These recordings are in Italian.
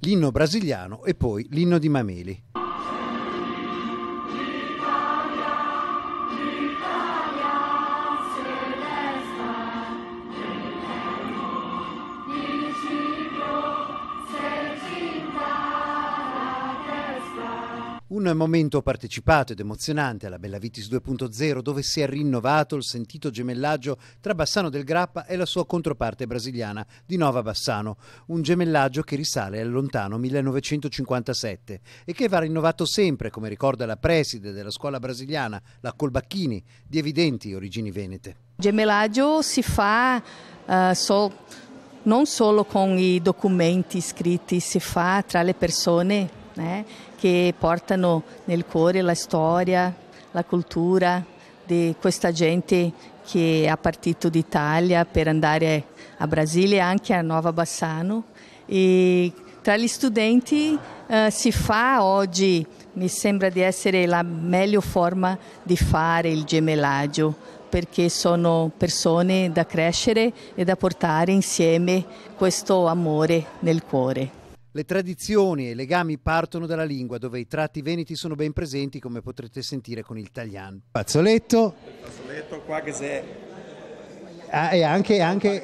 l'inno brasiliano e poi l'inno di Mameli. Un momento partecipato ed emozionante alla Bella Vitis 2.0 dove si è rinnovato il sentito gemellaggio tra Bassano del Grappa e la sua controparte brasiliana di Nova Bassano, un gemellaggio che risale al lontano 1957 e che va rinnovato sempre, come ricorda la preside della scuola brasiliana, la Colbacchini, di evidenti origini venete. Gemellaggio si fa uh, eh, so, non solo con i documenti scritti, si fa tra le persone né, che portano nel cuore la storia, la cultura di questa gente che ha partito d'Italia per andare a Brasile e anche a Nova Bassano. E tra gli studenti eh, si fa oggi, mi sembra di essere la meglio forma di fare il gemellaggio, perché sono persone da crescere e da portare insieme questo amore nel cuore. Le tradizioni e i legami partono dalla lingua, dove i tratti veneti sono ben presenti, come potrete sentire con il tagliano. Fazzoletto. Fazzoletto qua che se... Ah, e anche... anche...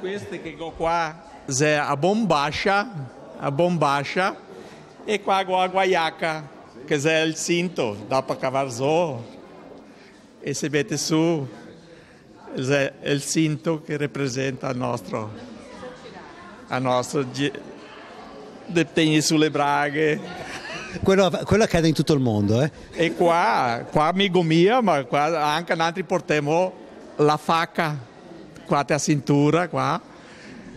Queste che go qua se a bombascia, a bombascia, e qua go a guaiaca, che se è il cinto, da per cavarzo, e se mette su, è il cinto che rappresenta il nostro a nostro dettagli sulle braghe. Quello, quello, accade in tutto il mondo. Eh? E qua, qua amico mio, ma qua anche altri portiamo la facca, qua a cintura, qua.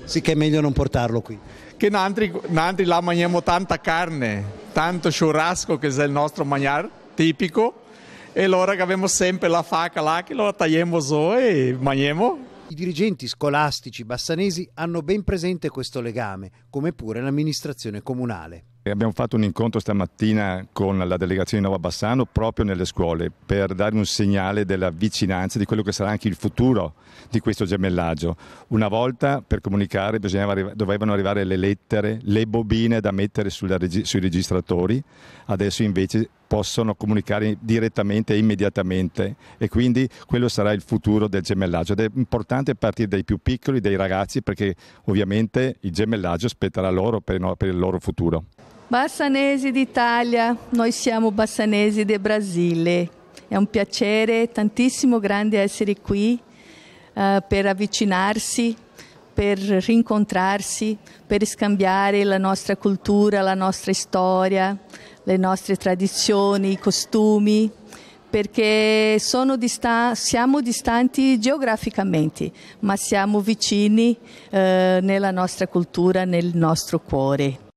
Sì che è meglio non portarlo qui. Che altri, altri là mangiamo tanta carne, tanto churrasco che è il nostro mangiare tipico e allora che abbiamo sempre la facca là che lo tagliamo so e mangiamo i dirigenti scolastici bassanesi hanno ben presente questo legame, come pure l'amministrazione comunale abbiamo fatto un incontro stamattina con la delegazione di Nova Bassano proprio nelle scuole per dare un segnale della vicinanza di quello che sarà anche il futuro di questo gemellaggio. Una volta per comunicare dovevano arrivare le lettere, le bobine da mettere sulla, sui registratori, adesso invece possono comunicare direttamente e immediatamente e quindi quello sarà il futuro del gemellaggio ed è importante partire dai più piccoli, dai ragazzi perché ovviamente il gemellaggio spetterà loro per il loro futuro. Bassanesi d'Italia, noi siamo bassanesi del Brasile. È un piacere tantissimo grande essere qui eh, per avvicinarsi, per rincontrarsi, per scambiare la nostra cultura, la nostra storia, le nostre tradizioni, i costumi perché dista- siamo distanti geograficamente, ma siamo vicini eh, nella nostra cultura, nel nostro cuore.